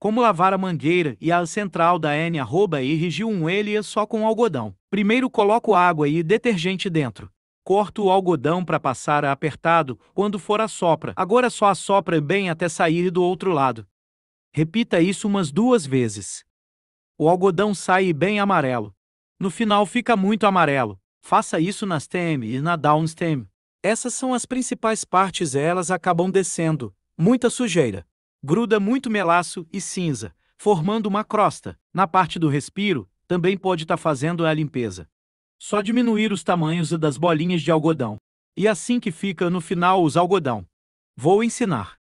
como lavar a mangueira e a central da N arroba e um ele só com algodão. Primeiro coloco água e detergente dentro. Corto o algodão para passar apertado quando for a sopra. Agora só assopra bem até sair do outro lado. Repita isso umas duas vezes. O algodão sai bem amarelo. No final fica muito amarelo. Faça isso na stem e na downstem. Essas são as principais partes elas acabam descendo. Muita sujeira gruda muito melaço e cinza, formando uma crosta. Na parte do respiro, também pode estar tá fazendo a limpeza. Só diminuir os tamanhos das bolinhas de algodão. E assim que fica no final os algodão. Vou ensinar.